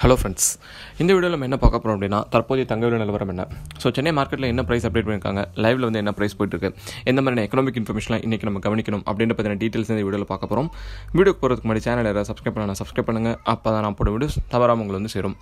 hello friends இந்த வீடியோவில் நம்ம என்ன பார்க்க போகிறோம் அப்படின்னா தற்போதைய தங்க நிலவரம் என்ன ஸோ சென்னை மார்க்கெட்டில் என்ன ப்ரைஸ் அப்டேட் பண்ணியிருக்காங்க லைவ்ல வந்து என்ன ப்ரைஸ் போயிட்டுருக்கு எந்த மாதிரியான எக்கனாமிக் இன்ஃபர்மேஷன்லாம் இன்றைக்கி நம்ம கவனிக்கணும் அப்படின்ற பற்றின டீட்டெயில்ஸ் இந்த வீடியோவில் பார்க்க போகிறோம் வீடியோக்கு போகிறதுக்கு முன்னாடி சேனல் யாராவது சப்ஸ்கிரைப் பண்ணலாம் சப்ஸ்கிரைப் பண்ணுங்கள் அப்போ தான் நான் போட வீடியோஸ் தவறாமல் உங்களுக்கு வந்து சேரும்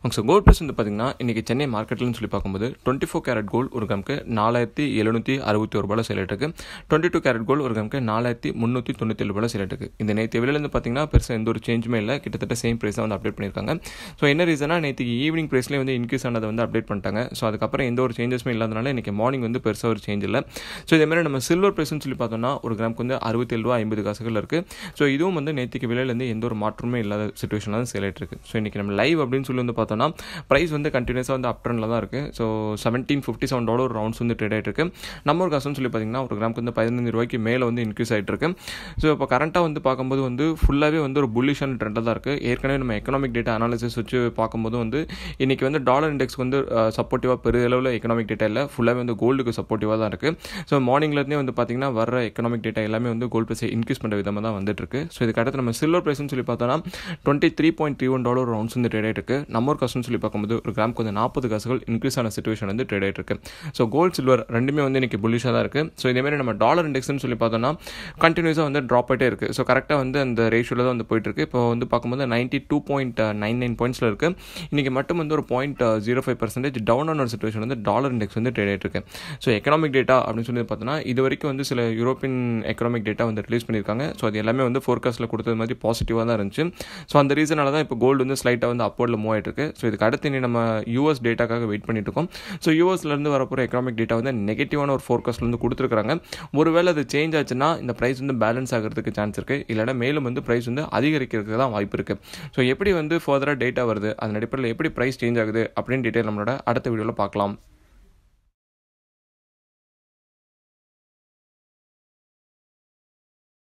அவங்க ஸோ கோல்ட் ப்ரைஸ் வந்து பார்த்திங்கன்னா இன்றைக்கி சென்னை மார்க்கெட்டில்னு சொல்லி பார்க்கும்போது டுவெண்ட்டி ஃபோர் கேரட் கோல்டு ஒரு கிராமுக்கு நாலாயிரத்தி எழுநூற்றி அறுபத்தி ஒரு ரூபாயில் சேல் இருக்குது டுவெண்ட்டி டூ கேரட் கோல்டு ஒரு கிராமுக்கு நாலாயிரத்தி முந்நூற்றி தொண்ணூற்றி ஏழு ரூபாய் சேல் இருக்குது இந்த நேற்று வெளியிலேருந்து பார்த்திங்கன்னா பெருசாக எந்த ஒரு சேஞ்சுமே இல்லை கிட்டத்தட்ட சேம் ப்ரைஸ் தான் வந்து அப்டேட் பண்ணியிருக்காங்க ஸோ என்ன ரீசனாக நேற்றுக்கு ஈவினிங் ப்ரைஸ்லேயே வந்து இன்க்ரீஸ் ஆனதை வந்து அப்டேட் பண்ணிட்டாங்க ஸோ அதுக்கப்புறம் எந்த ஒரு சேஞ்சஸுமே இல்லாதனால இன்றைக்கி மார்னிங் வந்து பெருசாக ஒரு சேஞ்ச் இல்லை ஸோ இதேமாதிரி நம்ம சில்வர் ப்ரைஸ்னு சொல்லி பார்த்தோம்னா ஒரு கிராமுக்கு வந்து அறுபத்தேழு ரூபா ஐம்பது காசுகள் இருக்குது ஸோ இதுவும் வந்து நேற்றுக்கு விலையிலேருந்து எந்த ஒரு மாற்றமே இல்லாத சுச்சுவேஷனாக தான் சேல் இருக்குது ஸோ இன்றைக்கி நம்ம லைவ் அப்படின்னு சொல்லி வந்து பார்த்தோம் பார்த்தோன்னா ப்ரைஸ் வந்து கண்டினியூஸாக வந்து அப் ட்ரெண்டில் தான் இருக்குது so seventeen fifty seven dollar rounds வந்து ட்ரேட் ஆகிட்டு இருக்கு நம்ம ஒரு காசுன்னு சொல்லி பார்த்தீங்கன்னா ஒரு கிராமுக்கு வந்து பதினஞ்சு ரூபாய்க்கு மேலே வந்து இன்க்ரீஸ் ஆகிட்டு இருக்கு ஸோ இப்போ கரண்ட்டாக வந்து பார்க்கும்போது வந்து ஃபுல்லாகவே வந்து ஒரு புல்லிஷான ட்ரெண்டாக தான் இருக்குது ஏற்கனவே நம்ம எக்கனாமிக் டேட்டா அனாலிசிஸ் வச்சு பார்க்கும்போது வந்து இன்றைக்கி வந்து டாலர் இண்டெக்ஸ் வந்து சப்போர்ட்டிவாக அளவில் எக்கனாமிக் டேட்டா இல்லை ஃபுல்லாகவே வந்து கோல்டுக்கு சப்போர்ட்டிவாக தான் இருக்குது ஸோ மார்னிங்லேருந்தே வந்து பார்த்திங்கன்னா வர எக்கனாமிக் டேட்டா எல்லாமே வந்து கோல்டு ப்ரைஸை இன்க்ரீஸ் பண்ணுற விதமாக தான் வந்துட்டு இருக்கு ஸோ இதுக்கு அடுத்து நம்ம சில்வர் ப்ரைஸ்னு சொல்லி பார்த்தோன்னா twenty three point three one dollar rounds வந்து ட்ரேட் ஆகிட்டு இருக்கு நம்ம ஃபோர் காசுன்னு சொல்லி பார்க்கும்போது ஒரு கிராமுக்கு வந்து நாற்பது காசுகள் இன்க்ரீஸ் ஆன சுச்சுவேஷன் வந்து ட்ரேட் ஆகிட்டு இருக்கு ஸோ கோல்டு சில்வர் ரெண்டுமே வந்து இன்னைக்கு புல்லிஷாக தான் இருக்குது ஸோ இதேமாதிரி நம்ம டாலர் இண்டெக்ஸ்னு சொல்லி பார்த்தோம்னா கண்டினியூஸாக வந்து ட்ராப் ஆகிட்டே இருக்குது ஸோ கரெக்டாக வந்து அந்த ரேஷியோவில் தான் வந்து போயிட்டு இருக்கு இப்போ வந்து பார்க்கும்போது ninety two point nine nine பாயிண்ட்ஸில் இருக்குது இன்றைக்கி மட்டும் வந்து ஒரு point zero five percentage down ஆன ஒரு சுச்சுவேஷன் வந்து டாலர் இண்டெக்ஸ் வந்து ட்ரேட் ஆகிட்டு இருக்கு ஸோ எக்கனாமிக் டேட்டா அப்படின்னு சொல்லி பார்த்தோன்னா இது வரைக்கும் வந்து சில யூரோப்பியன் எக்கனாமிக் டேட்டா வந்து ரிலீஸ் பண்ணியிருக்காங்க ஸோ அது எல்லாமே வந்து ஃபோர்காஸ்ட்டில் கொடுத்தது மாதிரி பாசிட்டிவாக தான் இருந்துச்சு ஸோ அந்த ரீசனால தான் இப்போ கோல்டு வந்து ஸ்லைட்டாக வந்து அப்போர்டில் மூவ் ஆகிட்டு இருக்கு ஸோ இதுக்கு அடுத்து இனி நம்ம யூஎஸ் டேட்டாக்காக வெயிட் பண்ணிட்டு இருக்கோம் ஸோ யூஎஸ்லேருந்து வரப்போகிற எக்கனாமிக் டேட்டா வந்து நெகட்டிவான ஒரு ஃபோர்காஸ்ட்லேருந்து கொடுத்துருக்காங்க ஒருவேளை அது சேஞ்ச் ஆச்சுன்னா இந்த ப்ரைஸ் வந்து பேலன்ஸ் ஆகிறதுக்கு சான்ஸ் இருக்குது இல்லைனா மேலும் வந்து ப்ரைஸ் வந்து அதிகரிக்கிறதுக்கு தான் வாய்ப்பு இருக்குது ஸோ எப்படி வந்து ஃபர்தராக டேட்டா வருது அதன் அடிப்படையில் எப்படி ப்ரைஸ் சேஞ்ச் ஆகுது அப்படின்னு டீட்டெயில் நம்மளோட அடுத்த வீடியோவில் பார்க்கலாம்